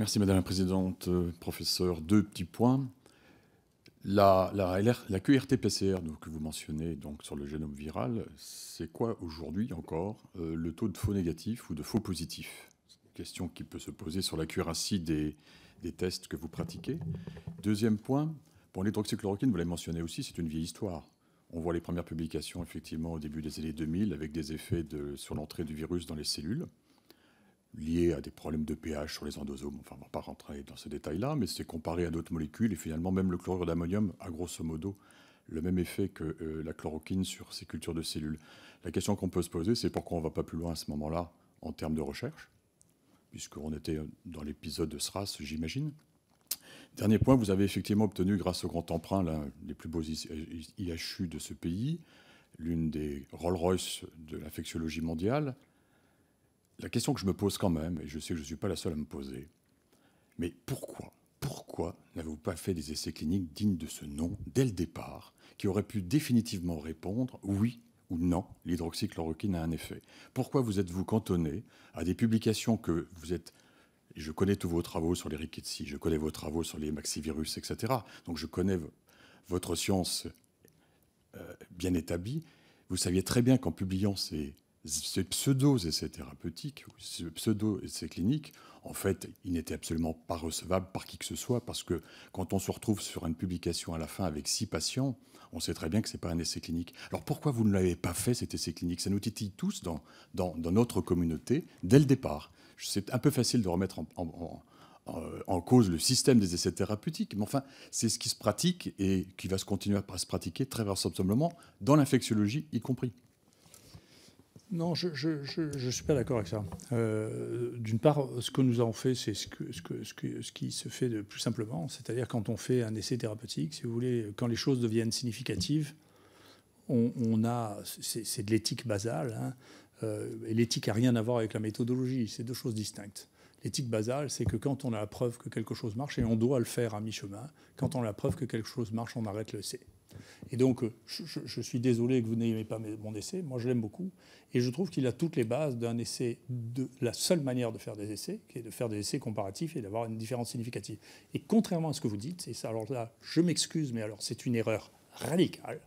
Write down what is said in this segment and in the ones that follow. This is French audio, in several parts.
Merci Madame la Présidente, euh, professeur. Deux petits points. La, la, QRT-PCR que vous mentionnez donc, sur le génome viral, c'est quoi aujourd'hui encore euh, le taux de faux négatifs ou de faux positif C'est une question qui peut se poser sur la des, des tests que vous pratiquez. Deuxième point, pour l'hydroxychloroquine, vous l'avez mentionné aussi, c'est une vieille histoire. On voit les premières publications effectivement au début des années 2000 avec des effets sur l'entrée du virus dans les cellules liées à des problèmes de pH sur les endosomes. Enfin, on ne va pas rentrer dans ce détail-là, mais c'est comparé à d'autres molécules. Et finalement, même le chlorure d'ammonium a grosso modo le même effet que euh, la chloroquine sur ces cultures de cellules. La question qu'on peut se poser, c'est pourquoi on ne va pas plus loin à ce moment-là en termes de recherche, puisqu'on était dans l'épisode de SRAS, j'imagine. Dernier point, vous avez effectivement obtenu, grâce au grand emprunt, l'un des plus beaux IHU de ce pays, l'une des Rolls-Royce de l'infectiologie mondiale, la question que je me pose quand même, et je sais que je ne suis pas la seule à me poser, mais pourquoi Pourquoi n'avez-vous pas fait des essais cliniques dignes de ce nom dès le départ, qui auraient pu définitivement répondre oui ou non, l'hydroxychloroquine a un effet Pourquoi vous êtes-vous cantonné à des publications que vous êtes je connais tous vos travaux sur les rickettsies, je connais vos travaux sur les maxivirus, etc. Donc je connais votre science euh, bien établie. Vous saviez très bien qu'en publiant ces ces pseudo-essais thérapeutiques, ces pseudo-essais cliniques, en fait, ils n'étaient absolument pas recevables par qui que ce soit, parce que quand on se retrouve sur une publication à la fin avec six patients, on sait très bien que ce n'est pas un essai clinique. Alors pourquoi vous ne l'avez pas fait, cet essai clinique Ça nous titille tous dans, dans, dans, notre communauté dès le départ. C'est un peu facile de remettre en, en, cause le système des essais thérapeutiques, mais enfin, c'est ce qui se pratique et qui va se continuer à se pratiquer très vraisemblablement dans l'infectiologie y compris. Non, je ne suis pas d'accord avec ça. Euh, d'une part, ce que nous avons fait, c'est ce, qui se fait de plus simplement, c'est-à-dire quand on fait un essai thérapeutique, si vous voulez, quand les choses deviennent significatives, on, a, c'est de l'éthique basale, hein. euh, et l'éthique n'a rien à voir avec la méthodologie, c'est deux choses distinctes. L'éthique basale, c'est que quand on a la preuve que quelque chose marche, et on doit le faire à mi-chemin, quand on a la preuve que quelque chose marche, on arrête le C. Et donc, euh, je, suis désolé que vous n'ayez pas mon essai. Moi, je l'aime beaucoup. Et je trouve qu'il a toutes les bases d'un essai, de la seule manière de faire des essais, qui est de faire des essais comparatifs et d'avoir une différence significative. Et contrairement à ce que vous dites, et ça, alors là, je m'excuse, mais alors c'est une erreur radicale,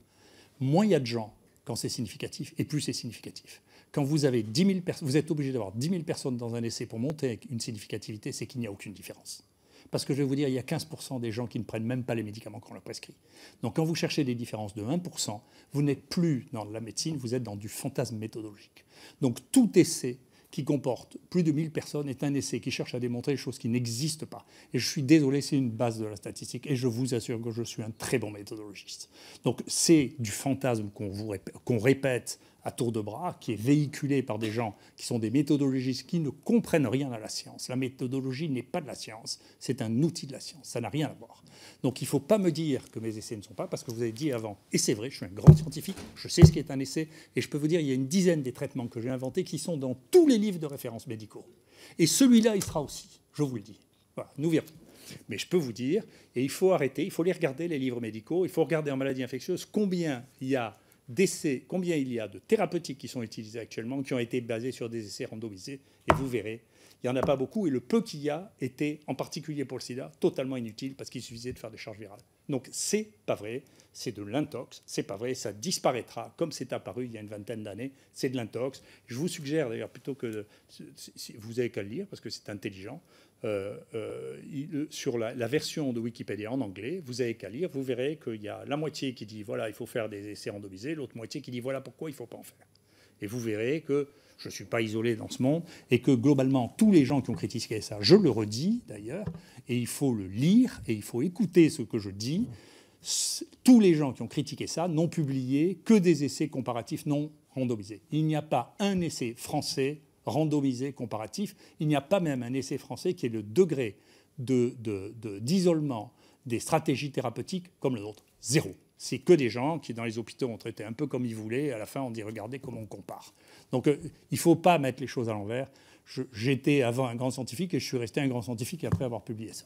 moins il y a de gens quand c'est significatif, et plus c'est significatif. Quand vous avez 10 000 vous êtes obligé d'avoir 10 000 personnes dans un essai pour monter une significativité, c'est qu'il n'y a aucune différence. Parce que je vais vous dire, il y a 15% des gens qui ne prennent même pas les médicaments qu'on leur prescrit. Donc quand vous cherchez des différences de 1%, vous n'êtes plus dans la médecine, vous êtes dans du fantasme méthodologique. Donc tout essai qui comporte plus de 1000 personnes est un essai qui cherche à démontrer des choses qui n'existent pas. Et je suis désolé, c'est une base de la statistique et je vous assure que je suis un très bon méthodologiste. Donc c'est du fantasme qu'on répète à tour de bras, qui est véhiculé par des gens qui sont des méthodologistes qui ne comprennent rien à la science. La méthodologie n'est pas de la science, c'est un outil de la science, ça n'a rien à voir. Donc il ne faut pas me dire que mes essais ne sont pas, parce que vous avez dit avant, et c'est vrai, je suis un grand scientifique, je sais ce qu'est un essai, et je peux vous dire, il y a une dizaine des traitements que j'ai inventés qui sont dans tous les livres de référence médicaux. Et celui-là, il sera aussi, je vous le dis. Voilà, nous verrons. Mais je peux vous dire, et il faut arrêter, il faut les regarder, les livres médicaux, il faut regarder en maladie infectieuse combien il y a d'essais, combien il y a de thérapeutiques qui sont utilisées actuellement, qui ont été basées sur des essais randomisés, et vous verrez il n'y en a pas beaucoup, et le peu qu'il y a était, en particulier pour le sida, totalement inutile parce qu'il suffisait de faire des charges virales. Donc c'est pas vrai, c'est de l'intox, c'est pas vrai, ça disparaîtra comme c'est apparu il y a une vingtaine d'années, c'est de l'intox. Je vous suggère d'ailleurs, plutôt que vous avez qu'à le lire parce que c'est intelligent, euh, euh, euh, sur la, version de Wikipédia en anglais, vous avez qu'à lire, vous verrez qu'il y a la moitié qui dit voilà, il faut faire des essais randomisés, l'autre moitié qui dit voilà pourquoi il ne faut pas en faire. Et vous verrez que je ne suis pas isolé dans ce monde, et que globalement, tous les gens qui ont critiqué ça, je le redis d'ailleurs, et il faut le lire, et il faut écouter ce que je dis. Tous les gens qui ont critiqué ça n'ont publié que des essais comparatifs non randomisés. Il n'y a pas un essai français randomisé comparatif, il n'y a pas même un essai français qui ait le degré d'isolement de, des stratégies thérapeutiques comme le nôtre. Zéro c'est que des gens qui, dans les hôpitaux, ont traité un peu comme ils voulaient. à la fin, on dit regardez comment on compare. Donc, euh, il ne faut pas mettre les choses à l'envers. J'étais avant un grand scientifique et je suis resté un grand scientifique après avoir publié ça.